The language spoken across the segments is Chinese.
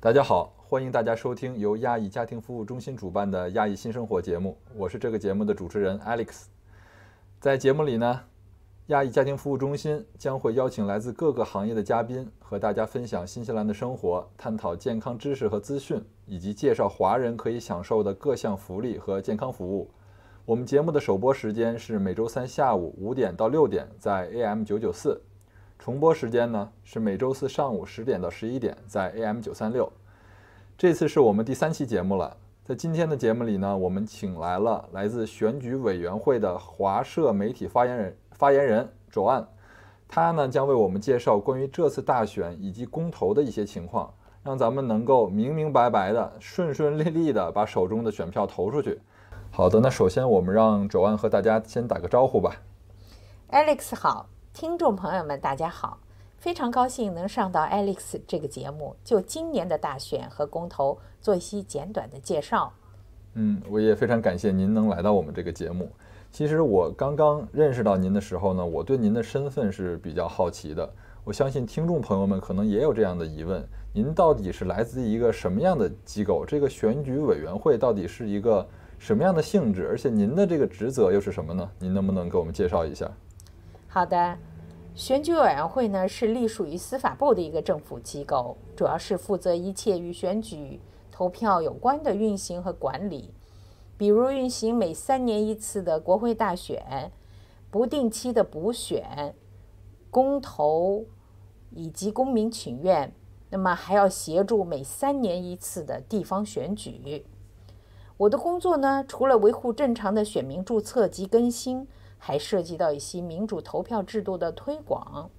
大家好，欢迎大家收听由亚裔家庭服务中心主办的亚裔新生活节目。我是这个节目的主持人 Alex。在节目里呢，亚裔家庭服务中心将会邀请来自各个行业的嘉宾，和大家分享新西兰的生活，探讨健康知识和资讯，以及介绍华人可以享受的各项福利和健康服务。我们节目的首播时间是每周三下午五点到六点，在 AM 九九四。重播时间呢是每周四上午十点到十一点，在 AM 九三六。这次是我们第三期节目了。在今天的节目里呢，我们请来了来自选举委员会的华社媒体发言人发言人 j 安，他呢将为我们介绍关于这次大选以及公投的一些情况，让咱们能够明明白白的、顺顺利利的把手中的选票投出去。好的，那首先我们让 j 安和大家先打个招呼吧。Alex，好。听众朋友们，大家好！非常高兴能上到 Alex 这个节目，就今年的大选和公投做一些简短的介绍。嗯，我也非常感谢您能来到我们这个节目。其实我刚刚认识到您的时候呢，我对您的身份是比较好奇的。我相信听众朋友们可能也有这样的疑问：您到底是来自一个什么样的机构？这个选举委员会到底是一个什么样的性质？而且您的这个职责又是什么呢？您能不能给我们介绍一下？好的。选举委员会呢是隶属于司法部的一个政府机构，主要是负责一切与选举投票有关的运行和管理，比如运行每三年一次的国会大选、不定期的补选、公投以及公民请愿。那么还要协助每三年一次的地方选举。我的工作呢，除了维护正常的选民注册及更新。还涉及到一些民主投票制度的推广，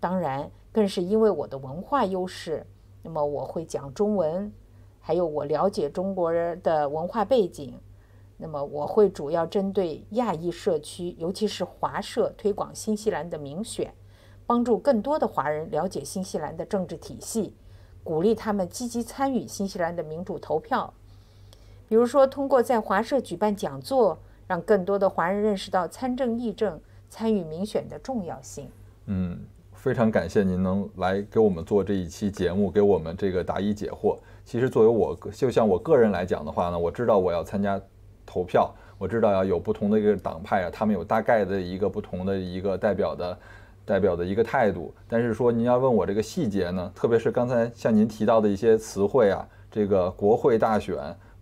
当然，更是因为我的文化优势。那么，我会讲中文，还有我了解中国人的文化背景。那么，我会主要针对亚裔社区，尤其是华社，推广新西兰的民选，帮助更多的华人了解新西兰的政治体系，鼓励他们积极参与新西兰的民主投票。比如说，通过在华社举办讲座。让更多的华人认识到参政议政、参与民选的重要性。嗯，非常感谢您能来给我们做这一期节目，给我们这个答疑解惑。其实作为我，就像我个人来讲的话呢，我知道我要参加投票，我知道要有不同的一个党派啊，他们有大概的一个不同的一个代表的代表的一个态度。但是说您要问我这个细节呢，特别是刚才像您提到的一些词汇啊，这个国会大选。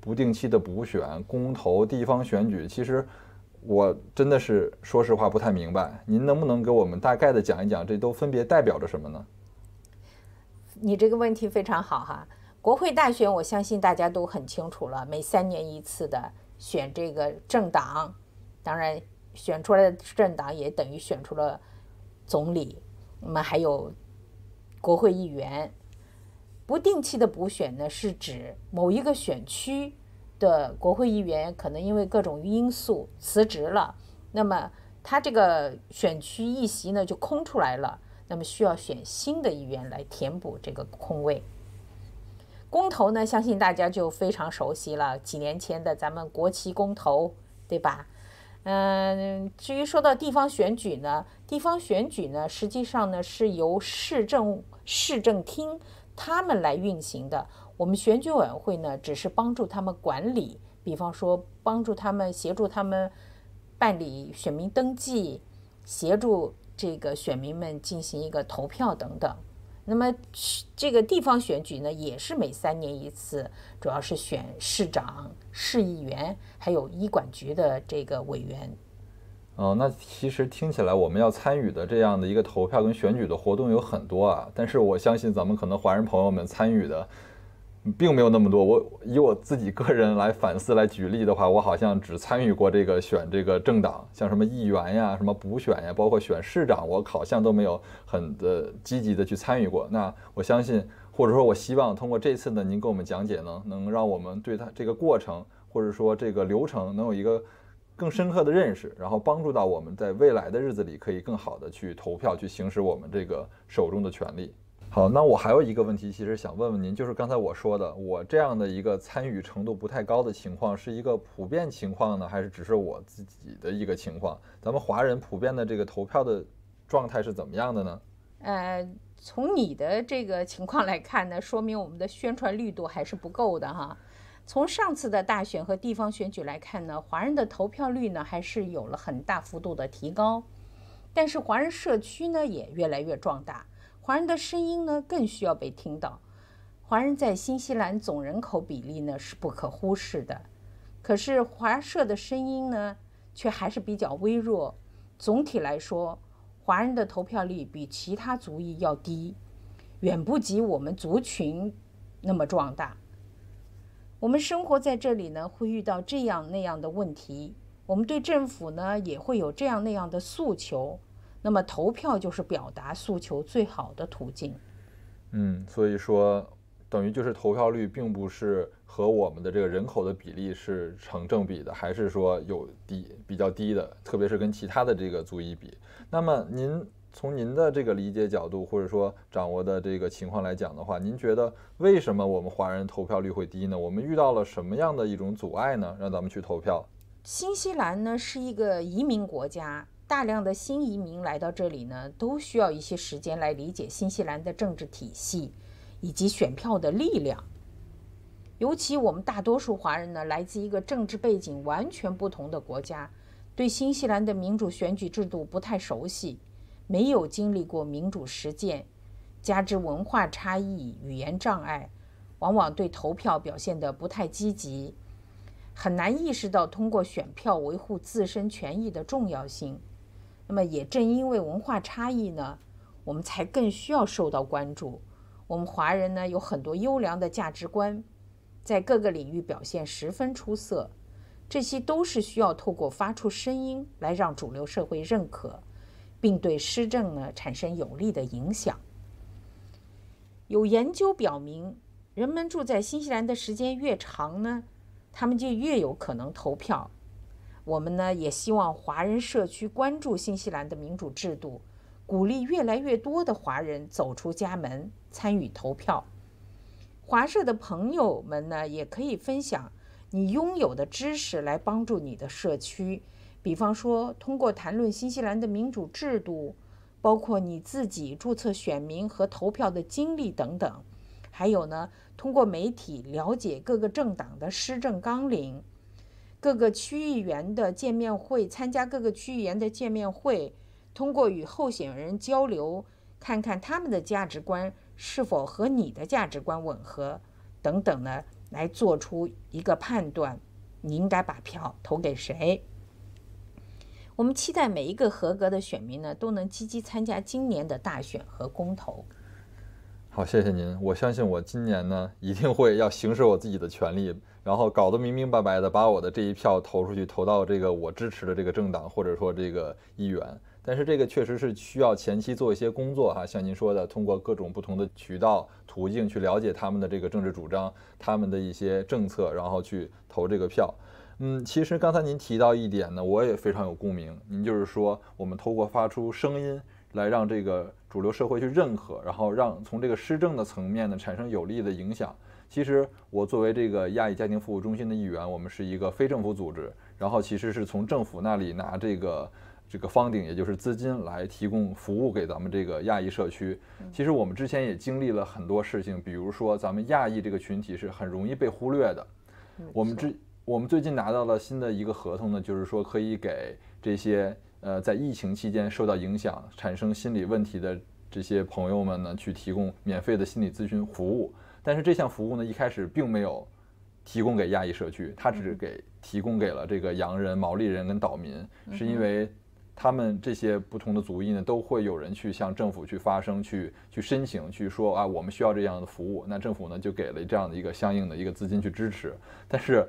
不定期的补选、公投、地方选举，其实我真的是说实话不太明白。您能不能给我们大概的讲一讲，这都分别代表着什么呢？你这个问题非常好哈！国会大选，我相信大家都很清楚了，每三年一次的选这个政党，当然选出来的政党也等于选出了总理，我们还有国会议员。不定期的补选呢，是指某一个选区的国会议员可能因为各种因素辞职了，那么他这个选区议席呢就空出来了，那么需要选新的议员来填补这个空位。公投呢，相信大家就非常熟悉了，几年前的咱们国旗公投，对吧？嗯，至于说到地方选举呢，地方选举呢，实际上呢是由市政市政厅。他们来运行的，我们选举委员会呢，只是帮助他们管理，比方说帮助他们协助他们办理选民登记，协助这个选民们进行一个投票等等。那么这个地方选举呢，也是每三年一次，主要是选市长、市议员，还有医管局的这个委员。哦，那其实听起来我们要参与的这样的一个投票跟选举的活动有很多啊，但是我相信咱们可能华人朋友们参与的并没有那么多。我以我自己个人来反思来举例的话，我好像只参与过这个选这个政党，像什么议员呀、什么补选呀，包括选市长，我好像都没有很的积极的去参与过。那我相信，或者说，我希望通过这次呢，您给我们讲解呢，能让我们对他这个过程或者说这个流程能有一个。更深刻的认识，然后帮助到我们在未来的日子里可以更好的去投票，去行使我们这个手中的权利。好，那我还有一个问题，其实想问问您，就是刚才我说的，我这样的一个参与程度不太高的情况，是一个普遍情况呢，还是只是我自己的一个情况？咱们华人普遍的这个投票的状态是怎么样的呢？呃，从你的这个情况来看呢，说明我们的宣传力度还是不够的哈。从上次的大选和地方选举来看呢，华人的投票率呢还是有了很大幅度的提高，但是华人社区呢也越来越壮大，华人的声音呢更需要被听到。华人在新西兰总人口比例呢是不可忽视的，可是华社的声音呢却还是比较微弱。总体来说，华人的投票率比其他族裔要低，远不及我们族群那么壮大。我们生活在这里呢，会遇到这样那样的问题，我们对政府呢也会有这样那样的诉求，那么投票就是表达诉求最好的途径。嗯，所以说，等于就是投票率并不是和我们的这个人口的比例是成正比的，还是说有低比较低的，特别是跟其他的这个族裔比。那么您？从您的这个理解角度，或者说掌握的这个情况来讲的话，您觉得为什么我们华人投票率会低呢？我们遇到了什么样的一种阻碍呢？让咱们去投票。新西兰呢是一个移民国家，大量的新移民来到这里呢，都需要一些时间来理解新西兰的政治体系以及选票的力量。尤其我们大多数华人呢，来自一个政治背景完全不同的国家，对新西兰的民主选举制度不太熟悉。没有经历过民主实践，加之文化差异、语言障碍，往往对投票表现得不太积极，很难意识到通过选票维护自身权益的重要性。那么，也正因为文化差异呢，我们才更需要受到关注。我们华人呢，有很多优良的价值观，在各个领域表现十分出色，这些都是需要透过发出声音来让主流社会认可。并对施政呢产生有利的影响。有研究表明，人们住在新西兰的时间越长呢，他们就越有可能投票。我们呢也希望华人社区关注新西兰的民主制度，鼓励越来越多的华人走出家门参与投票。华社的朋友们呢也可以分享你拥有的知识来帮助你的社区。比方说，通过谈论新西兰的民主制度，包括你自己注册选民和投票的经历等等，还有呢，通过媒体了解各个政党的施政纲领，各个区议员的见面会，参加各个区议员的见面会，通过与候选人交流，看看他们的价值观是否和你的价值观吻合等等呢，来做出一个判断，你应该把票投给谁。我们期待每一个合格的选民呢，都能积极参加今年的大选和公投。好，谢谢您。我相信我今年呢，一定会要行使我自己的权利，然后搞得明明白白的，把我的这一票投出去，投到这个我支持的这个政党或者说这个议员。但是这个确实是需要前期做一些工作哈，像您说的，通过各种不同的渠道途径去了解他们的这个政治主张、他们的一些政策，然后去投这个票。嗯，其实刚才您提到一点呢，我也非常有共鸣。您就是说，我们通过发出声音来让这个主流社会去认可，然后让从这个施政的层面呢产生有利的影响。其实我作为这个亚裔家庭服务中心的一员，我们是一个非政府组织，然后其实是从政府那里拿这个这个方顶，也就是资金来提供服务给咱们这个亚裔社区。其实我们之前也经历了很多事情，比如说咱们亚裔这个群体是很容易被忽略的。我们之我们最近拿到了新的一个合同呢，就是说可以给这些呃在疫情期间受到影响、产生心理问题的这些朋友们呢，去提供免费的心理咨询服务。但是这项服务呢，一开始并没有提供给亚裔社区，它只给提供给了这个洋人、毛利人跟岛民，是因为他们这些不同的族裔呢，都会有人去向政府去发声、去去申请、去说啊，我们需要这样的服务。那政府呢，就给了这样的一个相应的一个资金去支持，但是。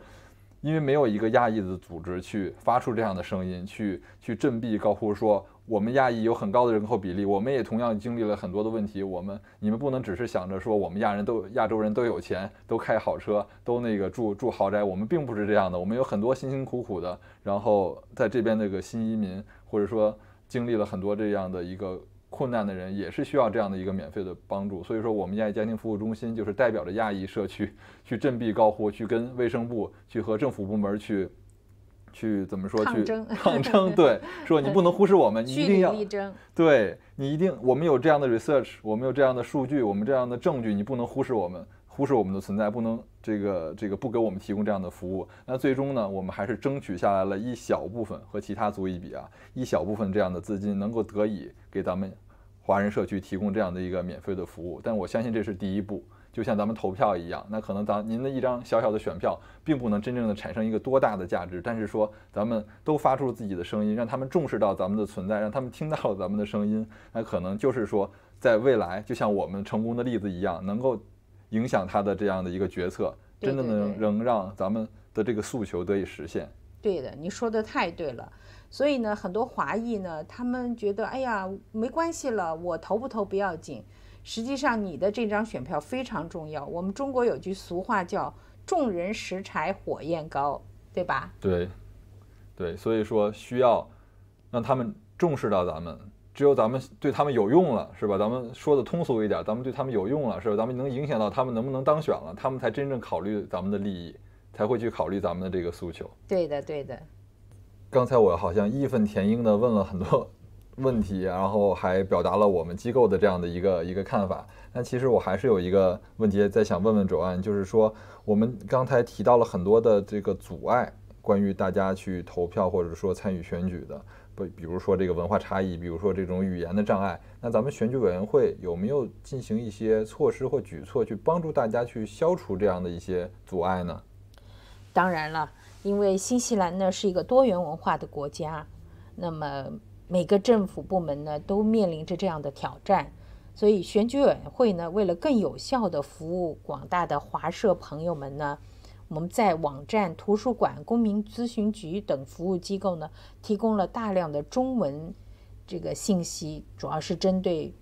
因为没有一个亚裔的组织去发出这样的声音，去去振臂高呼说，我们亚裔有很高的人口比例，我们也同样经历了很多的问题。我们你们不能只是想着说，我们亚人都亚洲人都有钱，都开好车，都那个住住豪宅。我们并不是这样的，我们有很多辛辛苦苦的，然后在这边那个新移民，或者说经历了很多这样的一个。困难的人也是需要这样的一个免费的帮助，所以说我们亚裔家庭服务中心就是代表着亚裔社区 去振臂高呼，去跟卫生部去和政府部门去，去怎么说？抗争，抗争，对，说你不能忽视我们，你一定要，对你一定，我们有这样的 research，我们有这样的数据，我们这样的证据，你不能忽视我们。忽视我们的存在，不能这个这个不给我们提供这样的服务。那最终呢，我们还是争取下来了一小部分，和其他族裔比啊，一小部分这样的资金能够得以给咱们华人社区提供这样的一个免费的服务。但我相信这是第一步，就像咱们投票一样，那可能咱您的一张小小的选票并不能真正的产生一个多大的价值，但是说咱们都发出自己的声音，让他们重视到咱们的存在，让他们听到了咱们的声音，那可能就是说在未来，就像我们成功的例子一样，能够。影响他的这样的一个决策，真的能能让咱们的这个诉求得以实现。对的，你说的太对了。所以呢，很多华裔呢，他们觉得，哎呀，没关系了，我投不投不要紧。实际上，你的这张选票非常重要。我们中国有句俗话叫“众人拾柴火焰高”，对吧？对，对，所以说需要让他们重视到咱们。只有咱们对他们有用了，是吧？咱们说的通俗一点，咱们对他们有用了，是吧？咱们能影响到他们能不能当选了，他们才真正考虑咱们的利益，才会去考虑咱们的这个诉求。对的，对的。刚才我好像义愤填膺的问了很多问题，然后还表达了我们机构的这样的一个一个看法。但其实我还是有一个问题再想问问左岸，就是说我们刚才提到了很多的这个阻碍，关于大家去投票或者说参与选举的。不，比如说这个文化差异，比如说这种语言的障碍，那咱们选举委员会有没有进行一些措施或举措去帮助大家去消除这样的一些阻碍呢？当然了，因为新西兰呢是一个多元文化的国家，那么每个政府部门呢都面临着这样的挑战，所以选举委员会呢为了更有效的服务广大的华社朋友们呢。我们在网站、图书馆、公民咨询局等服务机构呢，提供了大量的中文这个信息，主要是针对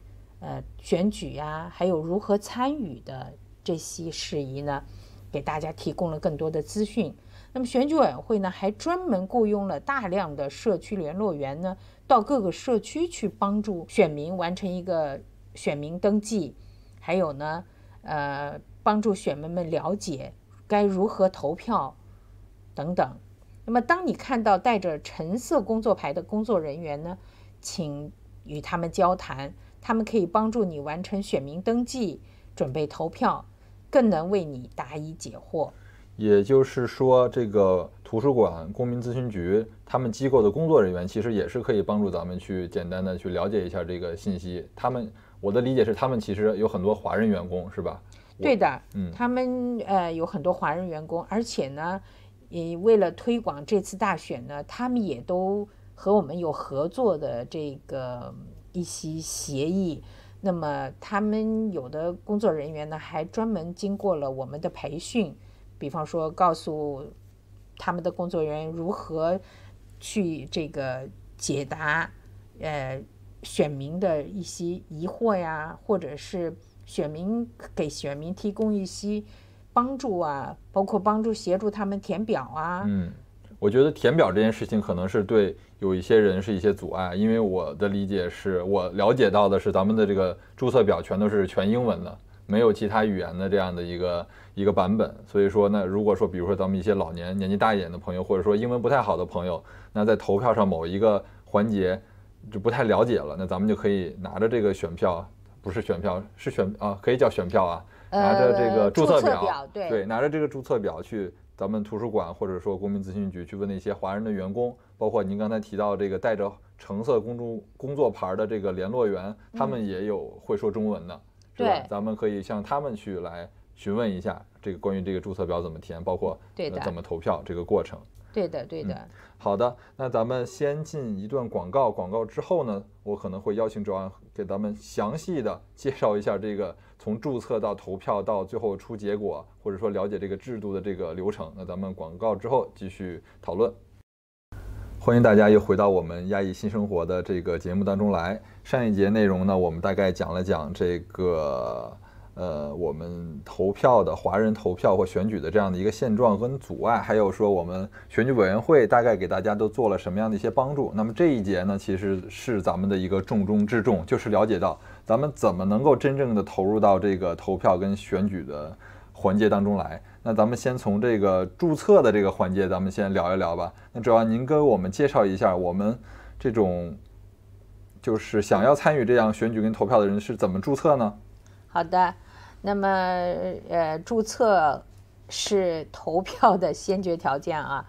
呃选举呀，还有如何参与的这些事宜呢，给大家提供了更多的资讯。那么选举委员会呢，还专门雇佣了大量的社区联络员呢，到各个社区去帮助选民完成一个选民登记，还有呢，呃，帮助选民们了解。该如何投票等等？那么，当你看到带着橙色工作牌的工作人员呢，请与他们交谈，他们可以帮助你完成选民登记、准备投票，更能为你答疑解惑。也就是说，这个图书馆公民咨询局他们机构的工作人员，其实也是可以帮助咱们去简单的去了解一下这个信息。他们，我的理解是，他们其实有很多华人员工，是吧？对的，他们呃有很多华人员工，而且呢，也为了推广这次大选呢，他们也都和我们有合作的这个一些协议。那么他们有的工作人员呢，还专门经过了我们的培训，比方说告诉他们的工作人员如何去这个解答呃选民的一些疑惑呀，或者是。选民给选民提供一些帮助啊，包括帮助协助他们填表啊。嗯，我觉得填表这件事情可能是对有一些人是一些阻碍，因为我的理解是我了解到的是咱们的这个注册表全都是全英文的，没有其他语言的这样的一个一个版本。所以说呢，如果说比如说咱们一些老年年纪大一点的朋友，或者说英文不太好的朋友，那在投票上某一个环节就不太了解了，那咱们就可以拿着这个选票。不是选票，是选啊，可以叫选票啊。拿着这个注册表，对对，拿着这个注册表去咱们图书馆，或者说公民咨询局去问那些华人的员工，包括您刚才提到这个带着橙色工作工作牌的这个联络员，他们也有会说中文的，是吧？咱们可以向他们去来询问一下这个关于这个注册表怎么填，包括怎么投票这个过程。对的，对的。好的，那咱们先进一段广告，广告之后呢，我可能会邀请周安。给咱们详细的介绍一下这个从注册到投票到最后出结果，或者说了解这个制度的这个流程。那咱们广告之后继续讨论。欢迎大家又回到我们亚裔新生活的这个节目当中来。上一节内容呢，我们大概讲了讲这个。呃，我们投票的华人投票或选举的这样的一个现状跟阻碍，还有说我们选举委员会大概给大家都做了什么样的一些帮助。那么这一节呢，其实是咱们的一个重中之重，就是了解到咱们怎么能够真正的投入到这个投票跟选举的环节当中来。那咱们先从这个注册的这个环节，咱们先聊一聊吧。那主要您跟我们介绍一下，我们这种就是想要参与这样选举跟投票的人是怎么注册呢？好的。那么，呃，注册是投票的先决条件啊。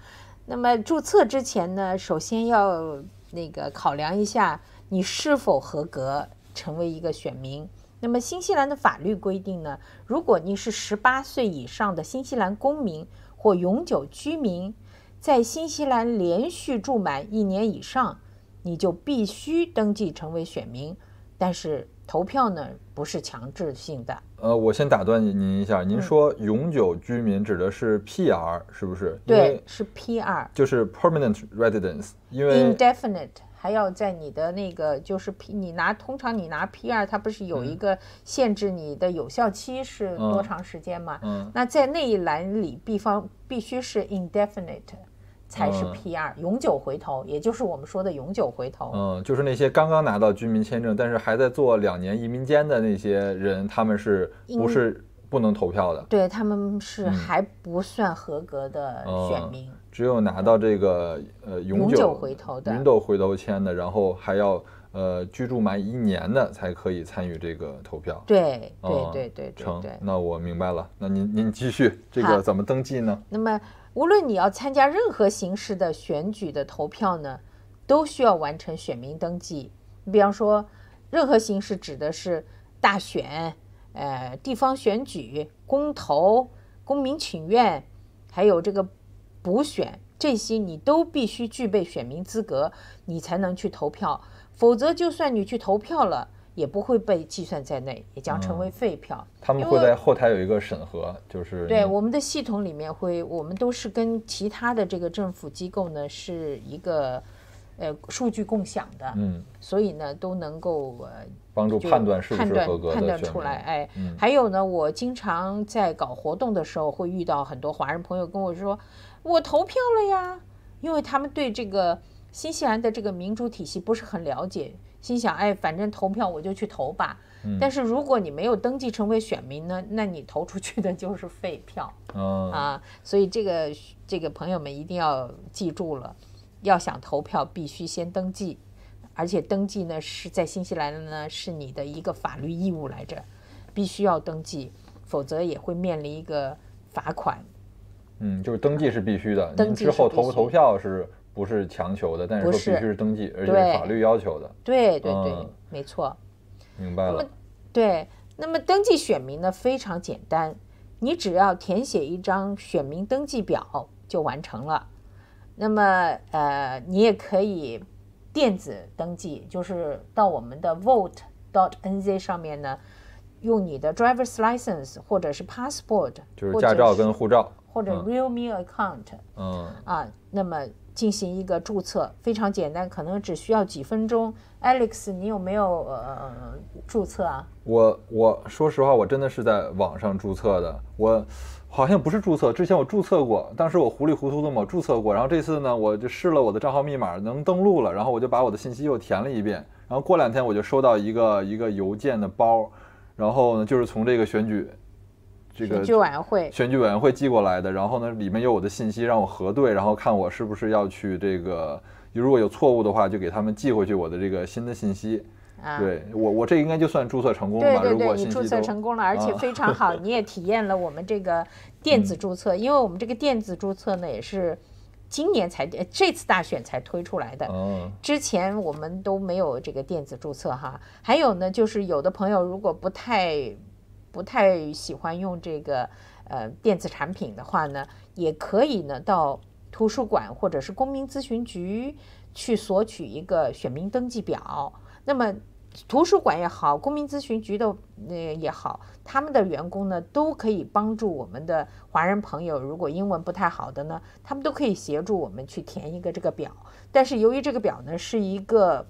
那么，注册之前呢，首先要那个考量一下你是否合格成为一个选民。那么，新西兰的法律规定呢，如果你是十八岁以上的新西兰公民或永久居民，在新西兰连续住满一年以上，你就必须登记成为选民。但是，投票呢不是强制性的。呃，我先打断您一下，您说永久居民指的是 P.R. 是不是？对，是 P.R. 就是 permanent residence。因为 indefinite 还要在你的那个就是 P，你拿通常你拿 P.R. 它不是有一个限制你的有效期是多长时间吗？嗯，那在那一栏里，B 方必须是 indefinite。才是 P 二永久回头，也就是我们说的永久回头。嗯，就是那些刚刚拿到居民签证，但是还在做两年移民间的那些人，他们是不是不能投票的？对他们是还不算合格的选民。只有拿到这个呃永久回头的永久回头签的，然后还要呃居住满一年的才可以参与这个投票。对对对对对。成，那我明白了。那您您继续，这个怎么登记呢？那么。无论你要参加任何形式的选举的投票呢，都需要完成选民登记。你比方说，任何形式指的是大选、呃地方选举、公投、公民请愿，还有这个补选，这些你都必须具备选民资格，你才能去投票。否则，就算你去投票了。也不会被计算在内，也将成为废票。他们会在后台有一个审核，就是对我们的系统里面会，我们都是跟其他的这个政府机构呢是一个，呃，数据共享的，嗯，所以呢都能够呃帮助判断是不是合格，判断出来。哎，还有呢，我经常在搞活动的时候会遇到很多华人朋友跟我说，我投票了呀，因为他们对这个新西兰的这个民主体系不是很了解。心想，哎，反正投票我就去投吧。但是如果你没有登记成为选民呢，那你投出去的就是废票啊。所以这个这个朋友们一定要记住了，要想投票必须先登记，而且登记呢是在新西兰呢是你的一个法律义务来着，必须要登记，否则也会面临一个罚款。嗯，就是登记是必须的，登记之后投不投票是。不是强求的，但是说必须是登记，而且是法律要求的。对对对，没错。明白了。对，那么登记选民呢非常简单，你只要填写一张选民登记表就完成了。那么呃，你也可以电子登记，就是到我们的 vote.dot.nz 上面呢，用你的 driver's license 或者是 passport，就是驾照跟护照，或者 real me account，嗯啊，那么。进行一个注册，非常简单，可能只需要几分钟。Alex，你有没有呃注册啊？我我说实话，我真的是在网上注册的。我好像不是注册，之前我注册过，当时我糊里糊涂的嘛，注册过。然后这次呢，我就试了我的账号密码能登录了，然后我就把我的信息又填了一遍。然后过两天我就收到一个一个邮件的包，然后呢就是从这个选举。选举委员会选举委员会寄过来的，然后呢，里面有我的信息，让我核对，然后看我是不是要去这个，如果有错误的话，就给他们寄回去我的这个新的信息。啊，对我，我这应该就算注册成功吧？对对对，你注册成功了，而且非常好，你也体验了我们这个电子注册，因为我们这个电子注册呢，也是今年才这次大选才推出来的。嗯、之前我们都没有这个电子注册哈。还有呢，就是有的朋友如果不太。不太喜欢用这个呃电子产品的话呢，也可以呢到图书馆或者是公民咨询局去索取一个选民登记表。那么图书馆也好，公民咨询局的那也好，他们的员工呢都可以帮助我们的华人朋友，如果英文不太好的呢，他们都可以协助我们去填一个这个表。但是由于这个表呢是一个。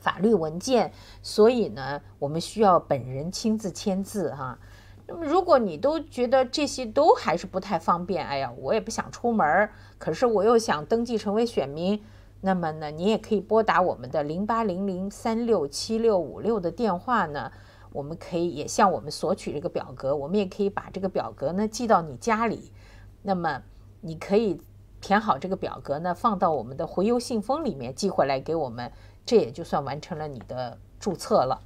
法律文件，所以呢，我们需要本人亲自签字哈。那么，如果你都觉得这些都还是不太方便，哎呀，我也不想出门儿，可是我又想登记成为选民，那么呢，你也可以拨打我们的零八零零三六七六五六的电话呢，我们可以也向我们索取这个表格，我们也可以把这个表格呢寄到你家里，那么你可以填好这个表格呢，放到我们的回邮信封里面寄回来给我们。这也就算完成了你的注册了。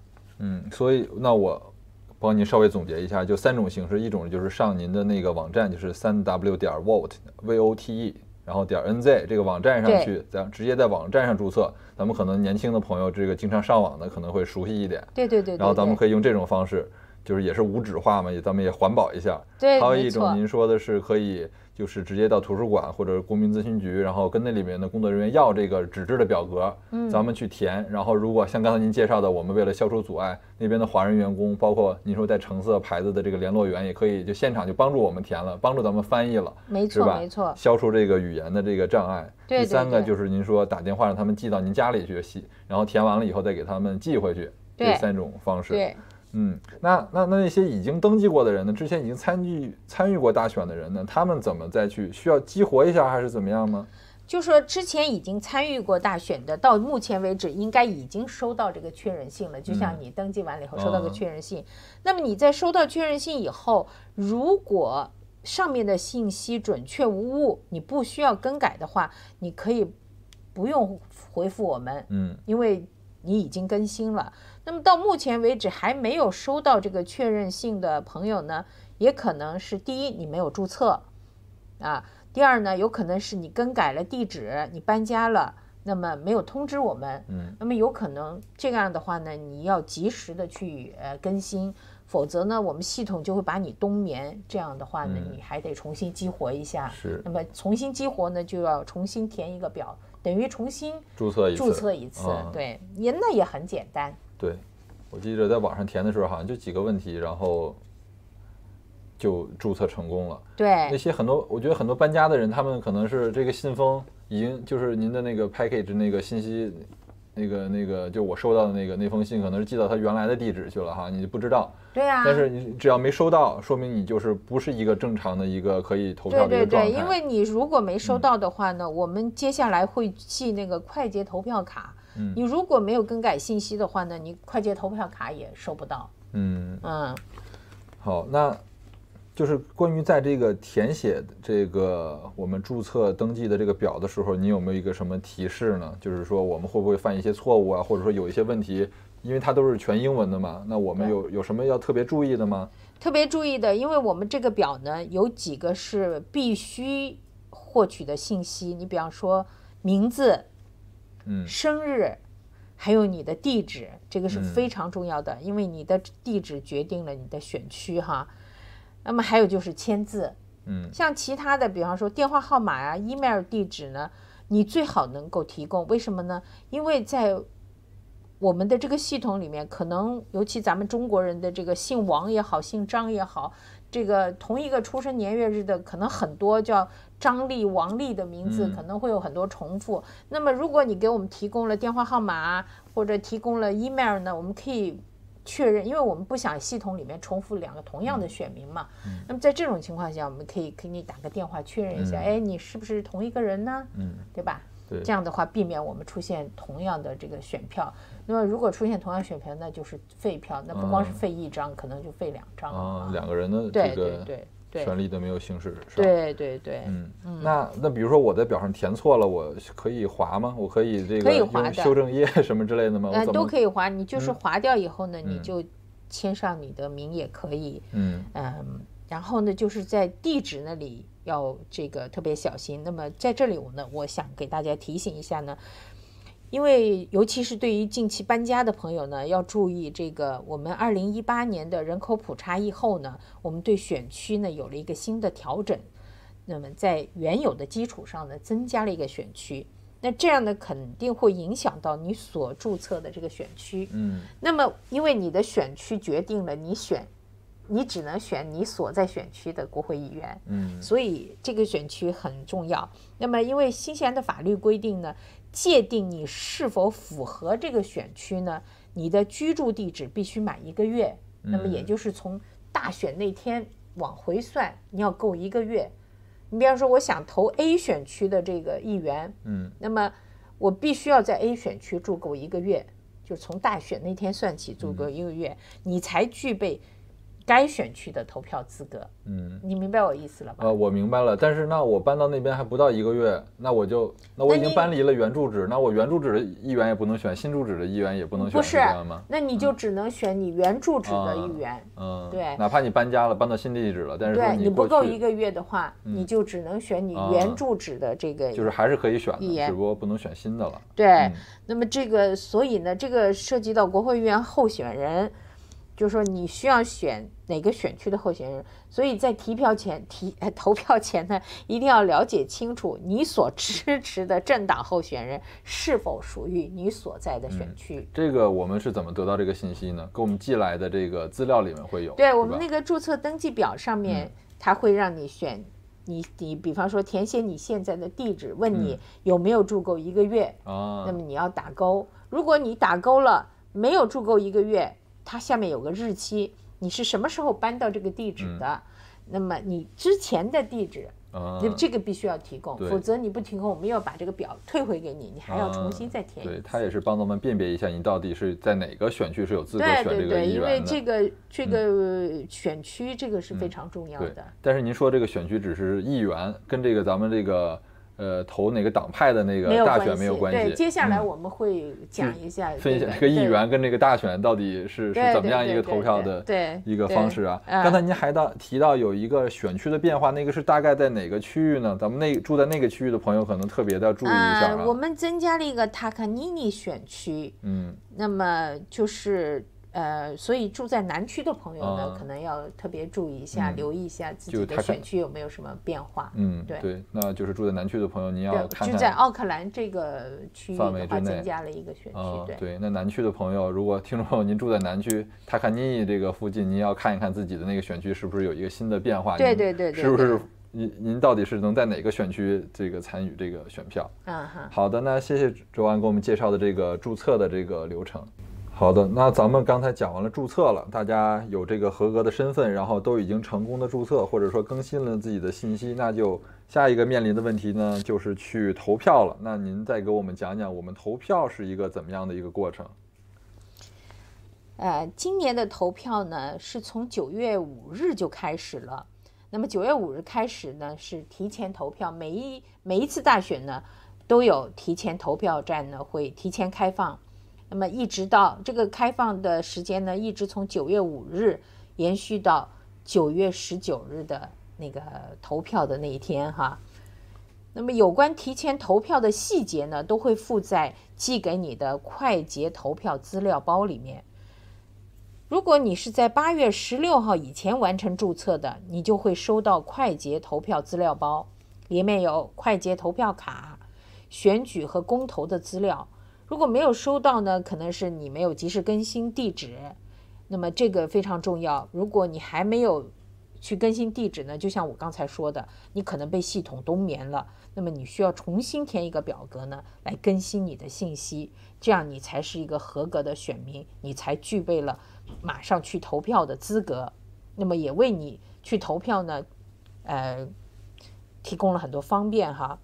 嗯，所以那我帮您稍微总结一下，就三种形式，一种就是上您的那个网站，就是三 w 点 vote v o t e，然后点 n z 这个网站上去，咱直接在网站上注册。咱们可能年轻的朋友，这个经常上网的可能会熟悉一点。对对对。然后咱们可以用这种方式，就是也是无纸化嘛，也咱们也环保一下。对，还有一种，您说的是可以。就是直接到图书馆或者公民咨询局，然后跟那里面的工作人员要这个纸质的表格，嗯，咱们去填。然后如果像刚才您介绍的，我们为了消除阻碍，那边的华人员工，包括您说在橙色牌子的这个联络员，也可以就现场就帮助我们填了，帮助咱们翻译了，没错没错，消除这个语言的这个障碍。第三个就是您说打电话让他们寄到您家里去，然后填完了以后再给他们寄回去，这三种方式。对。嗯，那那那那些已经登记过的人呢？之前已经参与参与过大选的人呢？他们怎么再去需要激活一下，还是怎么样吗？就说之前已经参与过大选的，到目前为止应该已经收到这个确认信了。就像你登记完了以后收到个确认信，那么你在收到确认信以后，如果上面的信息准确无误，你不需要更改的话，你可以不用回复我们。嗯，因为。你已经更新了，那么到目前为止还没有收到这个确认信的朋友呢，也可能是第一你没有注册，啊，第二呢，有可能是你更改了地址，你搬家了，那么没有通知我们，嗯，那么有可能这样的话呢，你要及时的去呃更新，否则呢，我们系统就会把你冬眠，这样的话呢，你还得重新激活一下，是，那么重新激活呢，就要重新填一个表。等于重新注册一注册一次，对您那也很简单。对，我记得在网上填的时候好像就几个问题，然后就注册成功了。对，那些很多我觉得很多搬家的人，他们可能是这个信封已经就是您的那个 package 那个信息。那个那个，就我收到的那个那封信，可能是寄到他原来的地址去了哈，你不知道。对啊。但是你只要没收到，说明你就是不是一个正常的一个可以投票的状态。对对对，因为你如果没收到的话呢，我们接下来会寄那个快捷投票卡。嗯。你如果没有更改信息的话呢，你快捷投票卡也收不到。嗯。嗯。好，那。就是关于在这个填写这个我们注册登记的这个表的时候，你有没有一个什么提示呢？就是说我们会不会犯一些错误啊，或者说有一些问题？因为它都是全英文的嘛，那我们有有什么要特别注意的吗？特别注意的，因为我们这个表呢，有几个是必须获取的信息。你比方说名字，嗯，生日，还有你的地址，这个是非常重要的，因为你的地址决定了你的选区哈。那么还有就是签字，嗯，像其他的，比方说电话号码啊、email 地址呢，你最好能够提供。为什么呢？因为在我们的这个系统里面，可能尤其咱们中国人的这个姓王也好、姓张也好，这个同一个出生年月日的，可能很多叫张丽、王丽的名字可能会有很多重复。那么如果你给我们提供了电话号码或者提供了 email 呢，我们可以。确认，因为我们不想系统里面重复两个同样的选民嘛。那么在这种情况下，我们可以给你打个电话确认一下，哎，你是不是同一个人呢？嗯，对吧？对，这样的话避免我们出现同样的这个选票。那么如果出现同样选票，那就是废票。那不光是废一张，可能就废两张啊。两个人的这个。权利都没有行使，是吧？对对对，嗯，那那比如说我在表上填错了，我可以划吗？我可以这个用修正液 什么之类的吗？那都可以划。你就是划掉以后呢，你就签上你的名也可以。嗯嗯，然后呢，就是在地址那里要这个特别小心。那么在这里我呢，我想给大家提醒一下呢。因为，尤其是对于近期搬家的朋友呢，要注意这个。我们二零一八年的人口普查以后呢，我们对选区呢有了一个新的调整。那么，在原有的基础上呢，增加了一个选区。那这样呢，肯定会影响到你所注册的这个选区。嗯。那么，因为你的选区决定了你选，你只能选你所在选区的国会议员。嗯。所以，这个选区很重要。那么，因为新西兰的法律规定呢。界定你是否符合这个选区呢？你的居住地址必须满一个月，那么也就是从大选那天往回算，你要够一个月。你比方说，我想投 A 选区的这个议员，嗯，那么我必须要在 A 选区住够一个月，就从大选那天算起住够一个月，你才具备。该选区的投票资格，嗯，你明白我意思了吧？呃，我明白了。但是那我搬到那边还不到一个月，那我就那我已经搬离了原住址，那我原住址的议员也不能选，新住址的议员也不能选，不是吗？那你就只能选你原住址的议员，嗯，对。哪怕你搬家了，搬到新地址了，但是对你不够一个月的话，你就只能选你原住址的这个，就是还是可以选的，只不过不能选新的了。对，那么这个所以呢，这个涉及到国会议员候选人，就是说你需要选。哪个选区的候选人？所以在提票前提呃投票前呢，一定要了解清楚你所支持的政党候选人是否属于你所在的选区。这个我们是怎么得到这个信息呢？给我们寄来的这个资料里面会有。对我们那个注册登记表上面，它会让你选，你你比方说填写你现在的地址，问你有没有住够一个月，那么你要打勾。如果你打勾了，没有住够一个月，它下面有个日期。你是什么时候搬到这个地址的？那么你之前的地址，那这个必须要提供，否则你不提供，我们要把这个表退回给你，你还要重新再填。对他也是帮咱们辨别一下，你到底是在哪个选区是有资格选这个对的。因为这个这个选区这个是非常重要的。但是您说这个选区只是议员，跟这个咱们这个。呃，投哪个党派的那个大选没有关系。对，接下来我们会讲一下。分享这个议员跟这个大选到底是是怎么样一个投票的一个方式啊？刚才您还到提到有一个选区的变化，那个是大概在哪个区域呢？咱们那住在那个区域的朋友可能特别的注意一下。我们增加了一个 Takanini 选区，嗯，那么就是。呃，所以住在南区的朋友呢，可能要特别注意一下，留意一下自己的选区有没有什么变化。嗯，对对，那就是住在南区的朋友，您要看就在奥克兰这个区域范围内增加了一个选区。对对，那南区的朋友，如果听众朋友您住在南区，塔卡尼这个附近，您要看一看自己的那个选区是不是有一个新的变化。对对对，是不是您您到底是能在哪个选区这个参与这个选票？啊哈，好的，那谢谢周安给我们介绍的这个注册的这个流程。好的，那咱们刚才讲完了注册了，大家有这个合格的身份，然后都已经成功的注册，或者说更新了自己的信息，那就下一个面临的问题呢，就是去投票了。那您再给我们讲讲，我们投票是一个怎么样的一个过程？呃，今年的投票呢，是从九月五日就开始了。那么九月五日开始呢，是提前投票，每一每一次大选呢，都有提前投票站呢，会提前开放。那么一直到这个开放的时间呢，一直从九月五日延续到九月十九日的那个投票的那一天哈。那么有关提前投票的细节呢，都会附在寄给你的快捷投票资料包里面。如果你是在八月十六号以前完成注册的，你就会收到快捷投票资料包，里面有快捷投票卡、选举和公投的资料。如果没有收到呢，可能是你没有及时更新地址，那么这个非常重要。如果你还没有去更新地址呢，就像我刚才说的，你可能被系统冬眠了。那么你需要重新填一个表格呢，来更新你的信息，这样你才是一个合格的选民，你才具备了马上去投票的资格。那么也为你去投票呢，呃，提供了很多方便哈。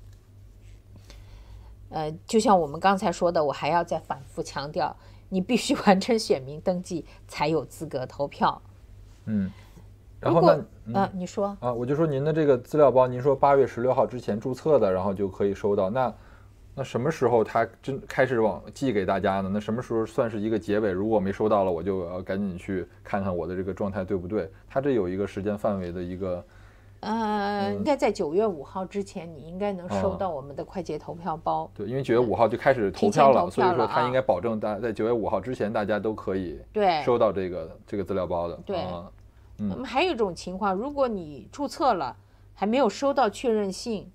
呃，就像我们刚才说的，我还要再反复强调，你必须 完成选民登记才有资格投票。嗯，然后呢？啊，你说。啊，我就说您的这个资料包，您说八月十六号之前注册的，然后就可以收到。那那什么时候他真开始往寄给大家呢？那什么时候算是一个结尾？如果没收到了，我就要赶紧去看看我的这个状态对不对。他这有一个时间范围的一个。嗯，应该在九月五号之前，你应该能收到我们的快捷投票包。对，因为九月五号就开始投票了，所以说他应该保证大家在九月五号之前，大家都可以对收到这个这个资料包的。对，那么还有一种情况，如果你注册了还没有收到确认信，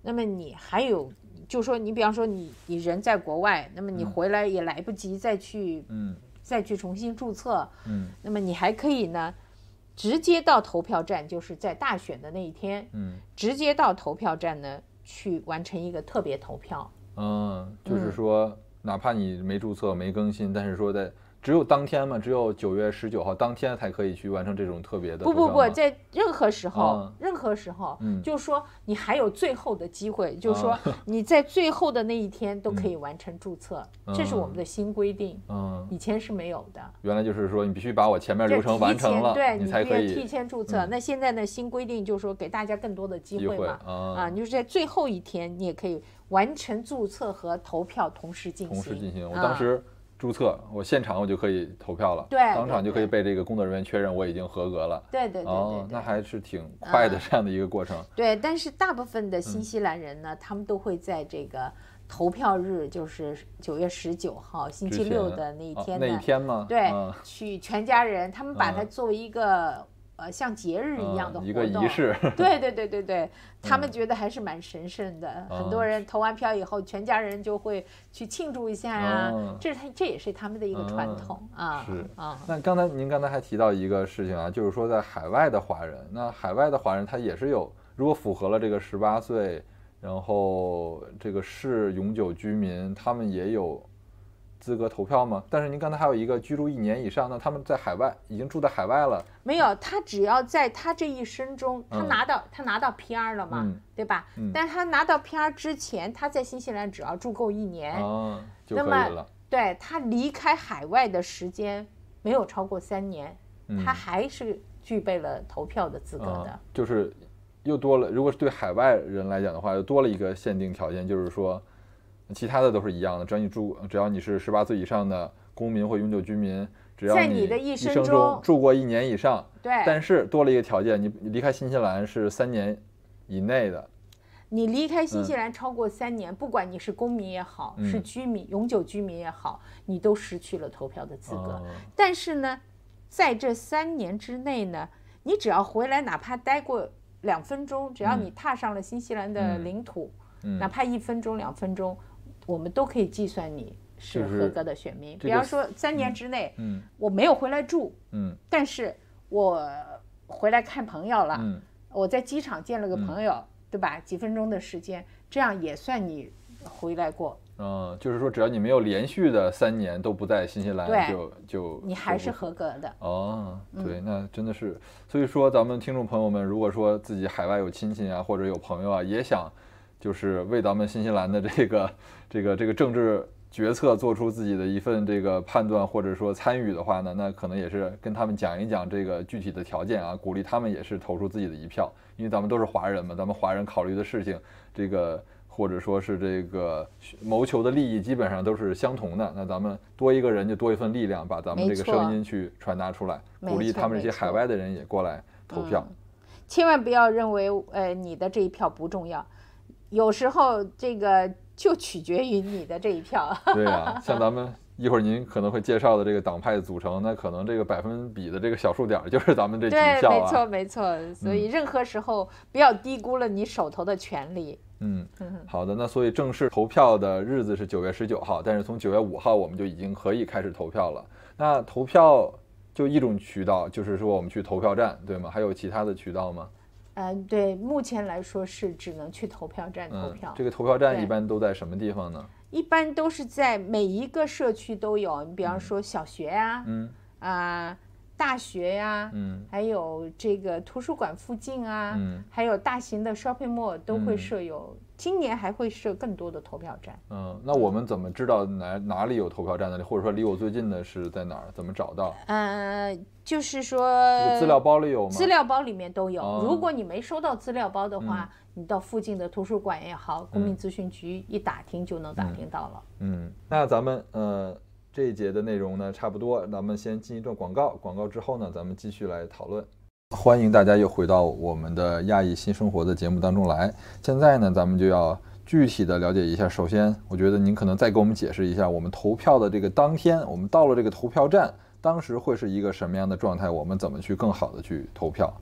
那么你还有，就说你比方说你你人在国外，那么你回来也来不及再去嗯再去重新注册嗯，那么你还可以呢。直接到投票站，就是在大选的那一天，嗯，直接到投票站呢，去完成一个特别投票。嗯，就是说，哪怕你没注册、没更新，但是说在。只有当天嘛，只有九月十九号当天才可以去完成这种特别的。不不不，在任何时候，任何时候，就说你还有最后的机会，就说你在最后的那一天都可以完成注册，这是我们的新规定。嗯，以前是没有的。原来就是说你必须把我前面流程完成了，对，你才可以提前注册。那现在呢，新规定就是说给大家更多的机会嘛。啊，你就是在最后一天，你也可以完成注册和投票同时进行。同时进行，我当时。注册，我现场我就可以投票了，对，当场就可以被这个工作人员确认我已经合格了，对对对，哦，那还是挺快的这样的一个过程。对，但是大部分的新西兰人呢，他们都会在这个投票日，就是九月十九号星期六的那一天，那一天吗？对，去全家人，他们把它作为一个。呃，像节日一样的一个仪式，对对对对对，他们觉得还是蛮神圣的。很多人投完票以后，全家人就会去庆祝一下呀，这是他这也是他们的一个传统啊。是啊，那刚才您刚才还提到一个事情啊，就是说在海外的华人，那海外的华人他也是有，如果符合了这个十八岁，然后这个是永久居民，他们也有。资格投票吗？但是您刚才还有一个居住一年以上，那他们在海外已经住在海外了，没有？他只要在他这一生中，他拿到他拿到 PR 了嘛，对吧？嗯。但他拿到 PR 之前，他在新西兰只要住够一年，就可以了。那么，对他离开海外的时间没有超过三年，他还是具备了投票的资格的。就是又多了，如果是对海外人来讲的话，又多了一个限定条件，就是说。其他的都是一样的，只要你住，只要你是十八岁以上的公民或永久居民，只要在你的一生中住过一年以上。对，但是多了一个条件，你你离开新西兰是三年以内的。你离开新西兰超过三年，不管你是公民也好，是居民、永久居民也好，你都失去了投票的资格。但是呢，在这三年之内呢，你只要回来，哪怕待过两分钟，只要你踏上了新西兰的领土，哪怕一分钟、两分钟。我们都可以计算你是合格的选民。比方说，三年之内，我没有回来住，但是我回来看朋友了，我在机场见了个朋友，对吧？几分钟的时间，这样也算你回来过。嗯，就是说，只要你没有连续的三年都不在新西兰，就就你还是合格的。哦，对，那真的是。所以说，咱们听众朋友们，如果说自己海外有亲戚啊，或者有朋友啊，也想。就是为咱们新西兰的这个、这个、这个政治决策做出自己的一份这个判断，或者说参与的话呢，那可能也是跟他们讲一讲这个具体的条件啊，鼓励他们也是投出自己的一票。因为咱们都是华人嘛，咱们华人考虑的事情，这个或者说是这个谋求的利益，基本上都是相同的。那咱们多一个人就多一份力量，把咱们这个声音去传达出来，鼓励他们这些海外的人也过来投票。千万不要认为呃你的这一票不重要。有时候这个就取决于你的这一票。对啊，像咱们一会儿您可能会介绍的这个党派组成，那可能这个百分比的这个小数点就是咱们这几票啊。对，没错，没错。所以任何时候不要低估了你手头的权利。嗯，好的。那所以正式投票的日子是九月十九号，但是从九月五号我们就已经可以开始投票了。那投票就一种渠道，就是说我们去投票站，对吗？还有其他的渠道吗？呃，对，目前来说是只能去投票站投票。这个投票站一般都在什么地方呢？一般都是在每一个社区都有，你比方说小学呀，嗯，啊，大学呀，嗯，还有这个图书馆附近啊，嗯，还有大型的 shopping mall 都会设有。今年还会设更多的投票站。嗯，那我们怎么知道哪哪里有投票站呢？或者说离我最近的是在哪儿？怎么找到？呃，就是说资料包里有吗？资料包里面都有。如果你没收到资料包的话，你到附近的图书馆也好，公民咨询局一打听就能打听到了。嗯，那咱们呃这一节的内容呢差不多，咱们先进一段广告。广告之后呢，咱们继续来讨论。欢迎大家又回到我们的《亚裔新生活》的节目当中来。现在呢，咱们就要具体的了解一下。首先，我觉得您可能再给我们解释一下，我们投票的这个当天，我们到了这个投票站，当时会是一个什么样的状态？我们怎么去更好的去投票？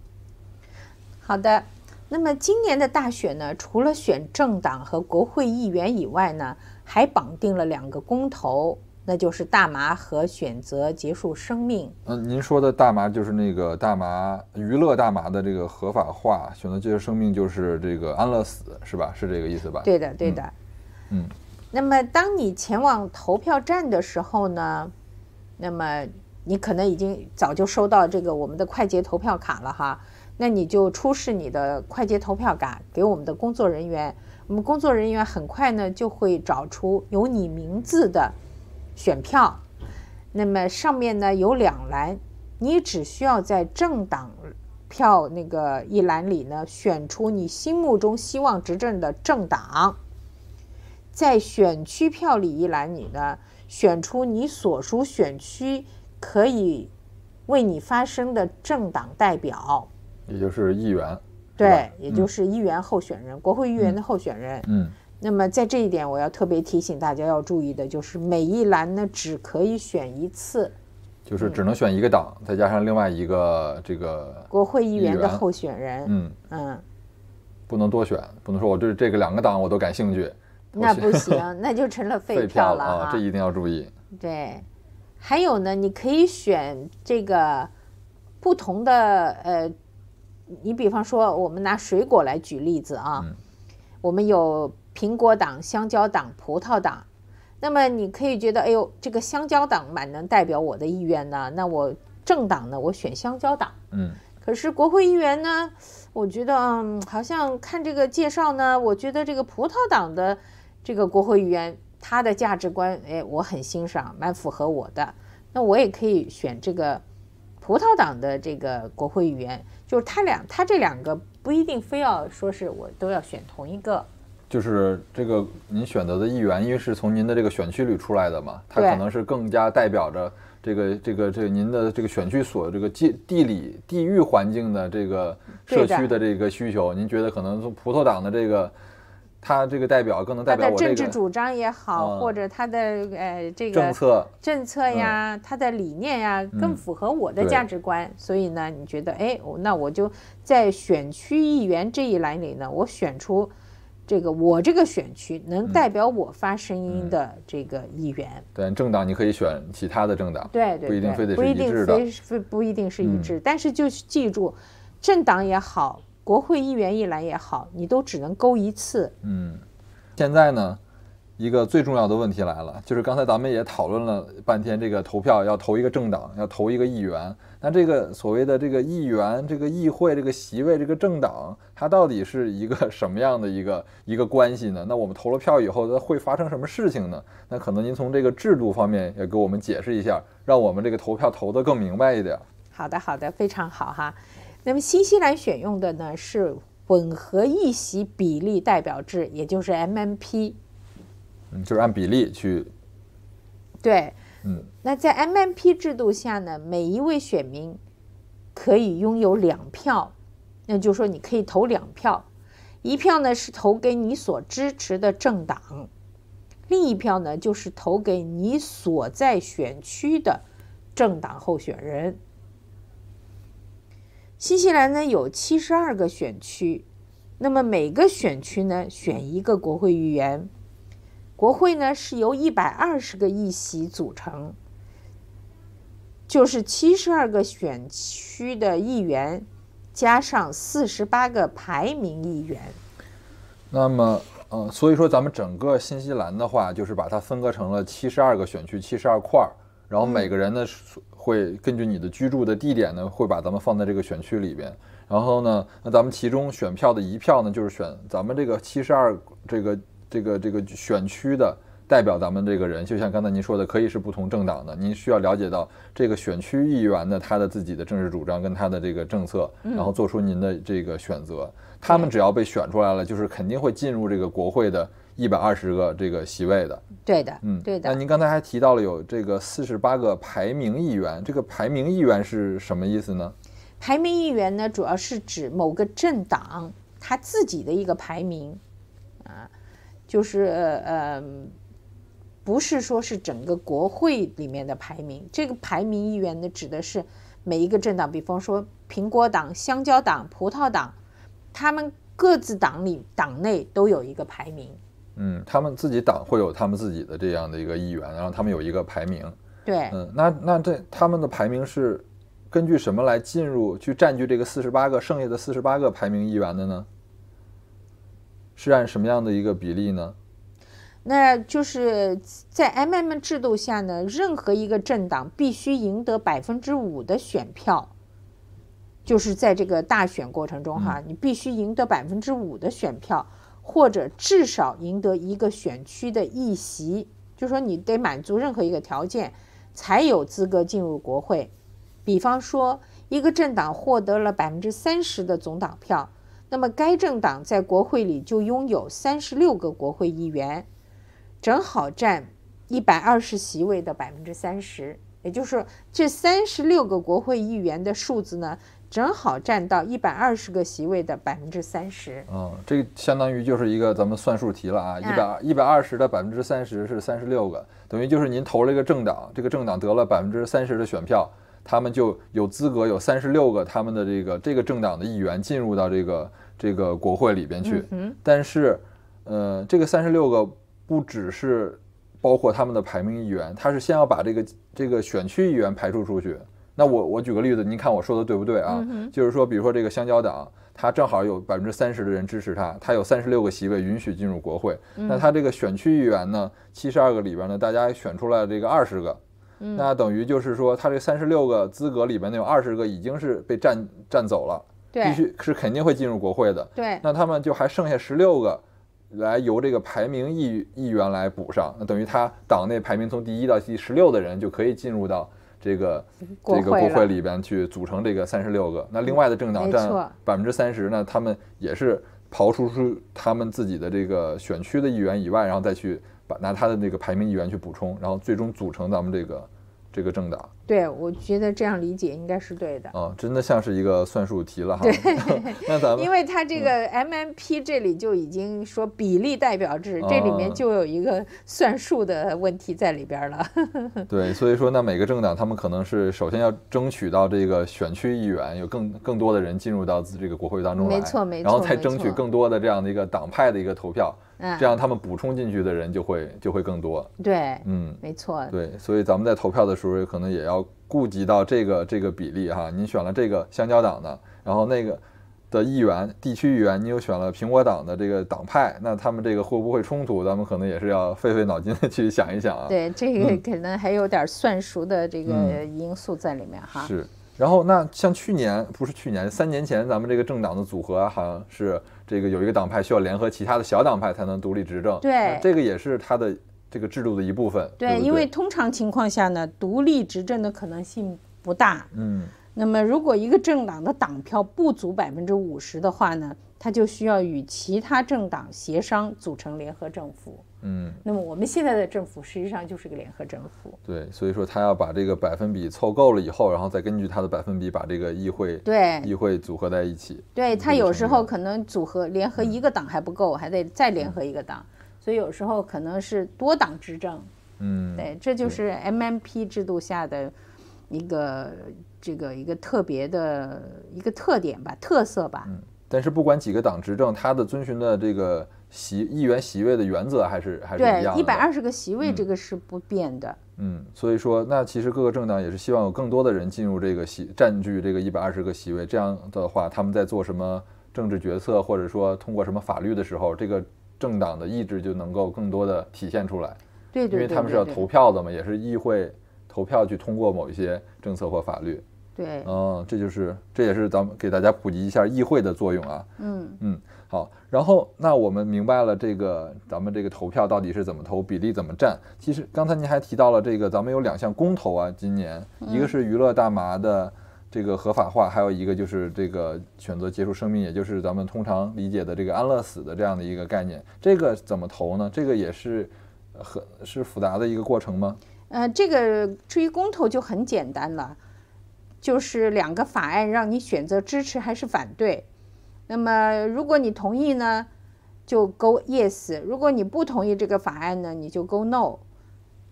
好的，那么今年的大选呢，除了选政党和国会议员以外呢，还绑定了两个公投。那就是大麻和选择结束生命。嗯，您说的大麻就是那个大麻娱乐大麻的这个合法化，选择结束生命就是这个安乐死，是吧？是这个意思吧？对的，对的。嗯，那么当你前往投票站的时候呢，那么你可能已经早就收到这个我们的快捷投票卡了哈。那你就出示你的快捷投票卡给我们的工作人员，我们工作人员很快呢就会找出有你名字的。选票，那么上面呢有两栏，你只需要在政党票那个一栏里呢，选出你心目中希望执政的政党；在选区票里一栏，里呢选出你所属选区可以为你发声的政党代表，也就是议员，对，也就是议员候选人，国会议员的候选人，嗯。那么在这一点，我要特别提醒大家要注意的，就是每一栏呢只可以选一次，就是只能选一个党，再加上另外一个这个国会议员的候选人，嗯嗯，不能多选，不能说我对这个两个党我都感兴趣，那不行，那就成了废票了啊，这一定要注意。对，还有呢，你可以选这个不同的呃，你比方说我们拿水果来举例子啊，我们有。苹果党、香蕉党、葡萄党，那么你可以觉得，哎呦，这个香蕉党蛮能代表我的意愿呢。那我政党呢，我选香蕉党。嗯，可是国会议员呢，我觉得，嗯，好像看这个介绍呢，我觉得这个葡萄党的这个国会议员，他的价值观，哎，我很欣赏，蛮符合我的。那我也可以选这个葡萄党的这个国会议员。就是他两，他这两个不一定非要说是我都要选同一个。就是这个您选择的议员，因为是从您的这个选区里出来的嘛，他可能是更加代表着这个这个这个、您的这个选区所这个地地理地域环境的这个社区的这个需求。您觉得可能从葡萄党的这个，他这个代表更能代表我他的政治主张也好，或者他的呃这个政策政策呀，他的理念呀，更符合我的价值观。所以呢，你觉得哎，那我就在选区议员这一栏里呢，我选出。这个我这个选区能代表我发声音的这个议员，对政党你可以选其他的政党，对，不一定非得是一致的，不一定是一致，但是就记住，政党也好，国会议员一栏也好，你都只能勾一次。嗯，现在呢？一个最重要的问题来了，就是刚才咱们也讨论了半天，这个投票要投一个政党，要投一个议员。那这个所谓的这个议员、这个议会、这个席位、这个政党，它到底是一个什么样的一个一个关系呢？那我们投了票以后，它会发生什么事情呢？那可能您从这个制度方面也给我们解释一下，让我们这个投票投得更明白一点。好的，好的，非常好哈。那么新西兰选用的呢是混合议席比例代表制，也就是 MMP。嗯，就是按比例去。对，嗯，那在 MMP 制度下呢，每一位选民可以拥有两票，那就是说你可以投两票，一票呢是投给你所支持的政党，另一票呢就是投给你所在选区的政党候选人。新西兰呢有七十二个选区，那么每个选区呢选一个国会议员。国会呢是由一百二十个议席组成，就是七十二个选区的议员，加上四十八个排名议员。那么，呃，所以说咱们整个新西兰的话，就是把它分割成了七十二个选区，七十二块儿。然后每个人呢，会根据你的居住的地点呢，会把咱们放在这个选区里边。然后呢，那咱们其中选票的一票呢，就是选咱们这个七十二这个。这个这个选区的代表，咱们这个人就像刚才您说的，可以是不同政党的。您需要了解到这个选区议员的他的自己的政治主张跟他的这个政策，然后做出您的这个选择。他们只要被选出来了，就是肯定会进入这个国会的一百二十个这个席位的。对的，嗯，对的。那您刚才还提到了有这个四十八个排名议员，这个排名议员是什么意思呢？排名议员呢，主要是指某个政党他自己的一个排名。就是呃，不是说，是整个国会里面的排名。这个排名议员呢，指的是每一个政党，比方说苹果党、香蕉党、葡萄党，他们各自党里党内都有一个排名。嗯，他们自己党会有他们自己的这样的一个议员，然后他们有一个排名。对，嗯，那那这他们的排名是根据什么来进入去占据这个四十八个剩下的四十八个排名议员的呢？是按什么样的一个比例呢？那就是在 M M 制度下呢，任何一个政党必须赢得百分之五的选票，就是在这个大选过程中哈，你必须赢得百分之五的选票，或者至少赢得一个选区的议席，就说你得满足任何一个条件，才有资格进入国会。比方说，一个政党获得了百分之三十的总党票。那么该政党在国会里就拥有三十六个国会议员，正好占一百二十席位的百分之三十。也就是说，这三十六个国会议员的数字呢，正好占到一百二十个席位的百分之三十。嗯，这个相当于就是一个咱们算术题了啊，一百一百二十的百分之三十是三十六个，等于就是您投了一个政党，这个政党得了百分之三十的选票。他们就有资格有三十六个他们的这个这个政党的议员进入到这个这个国会里边去。嗯，但是，呃，这个三十六个不只是包括他们的排名议员，他是先要把这个这个选区议员排除出去。那我我举个例子，您看我说的对不对啊？就是说，比如说这个香蕉党，他正好有百分之三十的人支持他，他有三十六个席位允许进入国会。那他这个选区议员呢，七十二个里边呢，大家选出来这个二十个。那等于就是说，他这三十六个资格里边，那有二十个已经是被占占走了，必须是肯定会进入国会的。对，那他们就还剩下十六个，来由这个排名议议员来补上。那等于他党内排名从第一到第十六的人，就可以进入到这个这个国会里边去组成这个三十六个。那另外的政党占百分之三十呢，他们也是刨除出他们自己的这个选区的议员以外，然后再去。把拿他的那个排名议员去补充，然后最终组成咱们这个这个政党。对，我觉得这样理解应该是对的。啊，真的像是一个算术题了哈。对，那咱们，因为它这个 MMP 这里就已经说比例代表制，这里面就有一个算术的问题在里边了。对，所以说那每个政党他们可能是首先要争取到这个选区议员，有更更多的人进入到这个国会当中，没错没错，然后再争取更多的这样的一个党派的一个投票。这样，他们补充进去的人就会就会更多。对，嗯，没错。对，所以咱们在投票的时候，可能也要顾及到这个这个比例哈。你选了这个香蕉党的，然后那个的议员、地区议员，你又选了苹果党的这个党派，那他们这个会不会冲突？咱们可能也是要费费脑筋的去想一想啊。对，这个可能还有点算数的这个因素在里面哈。是。然后，那像去年不是去年，三年前咱们这个政党的组合好像是这个有一个党派需要联合其他的小党派才能独立执政。对，这个也是它的这个制度的一部分。对，因为通常情况下呢，独立执政的可能性不大。嗯，那么如果一个政党的党票不足百分之五十的话呢，它就需要与其他政党协商组成联合政府。嗯，那么我们现在的政府实际上就是个联合政府。对，所以说他要把这个百分比凑够了以后，然后再根据他的百分比把这个议会对议会组合在一起。对他有时候可能组合联合一个党还不够，还得再联合一个党，所以有时候可能是多党执政。嗯，对，这就是 MMP 制度下的一个这个一个特别的一个特点吧，特色吧。嗯，但是不管几个党执政，他的遵循的这个。席议员席位的原则还是还是一样的。对，一百二十个席位这个是不变的。嗯，所以说，那其实各个政党也是希望有更多的人进入这个席，占据这个一百二十个席位。这样的话，他们在做什么政治决策，或者说通过什么法律的时候，这个政党的意志就能够更多的体现出来。对对，因为他们是要投票的嘛，也是议会投票去通过某一些政策或法律。对，嗯，这就是，这也是咱们给大家普及一下议会的作用啊。嗯嗯，好。然后，那我们明白了这个，咱们这个投票到底是怎么投，比例怎么占？其实刚才您还提到了这个，咱们有两项公投啊，今年一个是娱乐大麻的这个合法化，还有一个就是这个选择结束生命，也就是咱们通常理解的这个安乐死的这样的一个概念，这个怎么投呢？这个也是很是复杂的一个过程吗？呃，这个至于公投就很简单了，就是两个法案让你选择支持还是反对。那么，如果你同意呢，就勾 yes；如果你不同意这个法案呢，你就勾 no。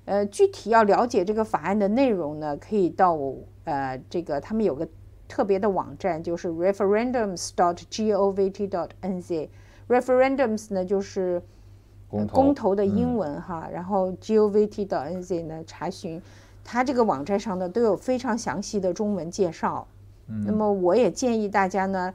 呃，具体要了解这个法案的内容呢，可以到呃这个他们有个特别的网站，就是 referendums.govt.nz。referendums 呢就是公投的英文哈，然后 gov.t.nz 呢查询，它这个网站上呢都有非常详细的中文介绍。嗯，那么我也建议大家呢。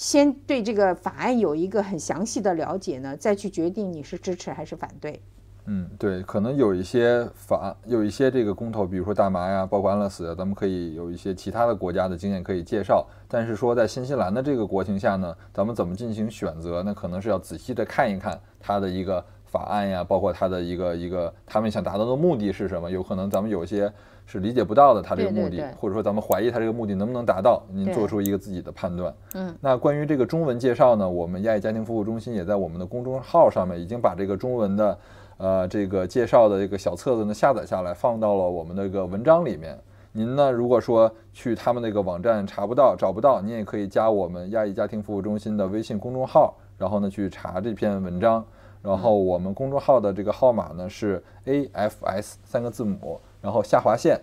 先对这个法案有一个很详细的了解呢，再去决定你是支持还是反对。嗯，对，可能有一些法案，有一些这个公投，比如说大麻呀，包括安乐死呀，咱们可以有一些其他的国家的经验可以介绍。但是说在新西兰的这个国情下呢，咱们怎么进行选择？那可能是要仔细的看一看它的一个法案呀，包括它的一个一个他们想达到的目的是什么。有可能咱们有些。是理解不到的，他这个目的，或者说咱们怀疑他这个目的能不能达到，您做出一个自己的判断。嗯，那关于这个中文介绍呢，我们亚裔家庭服务中心也在我们的公众号上面已经把这个中文的，呃，这个介绍的这个小册子呢下载下来，放到了我们的个文章里面。您呢，如果说去他们那个网站查不到、找不到，您也可以加我们亚裔家庭服务中心的微信公众号，然后呢去查这篇文章。然后我们公众号的这个号码呢是 A F S 三个字母。然后下划线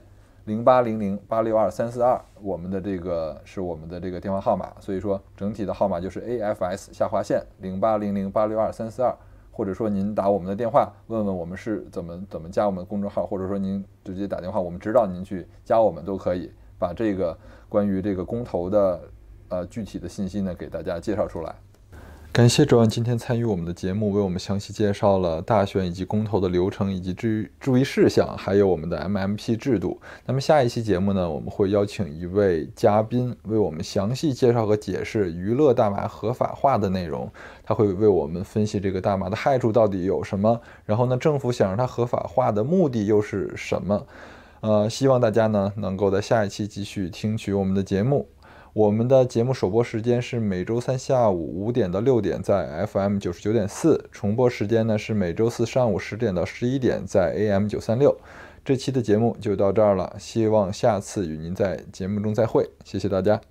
零八零零八六二三四二，我们的这个是我们的这个电话号码，所以说整体的号码就是 A F S 下划线零八零零八六二三四二，或者说您打我们的电话问问我们是怎么怎么加我们公众号，或者说您直接打电话，我们指导您去加我们都可以，把这个关于这个公投的呃具体的信息呢给大家介绍出来。感谢周安今天参与我们的节目，为我们详细介绍了大选以及公投的流程以及注注意事项，还有我们的 MMP 制度。那么下一期节目呢，我们会邀请一位嘉宾为我们详细介绍和解释娱乐大麻合法化的内容。他会为我们分析这个大麻的害处到底有什么，然后呢，政府想让它合法化的目的又是什么？呃，希望大家呢能够在下一期继续听取我们的节目。我们的节目首播时间是每周三下午五点到六点，在 FM 九十九点四；重播时间呢是每周四上午十点到十一点，在 AM 九三六。这期的节目就到这儿了，希望下次与您在节目中再会。谢谢大家。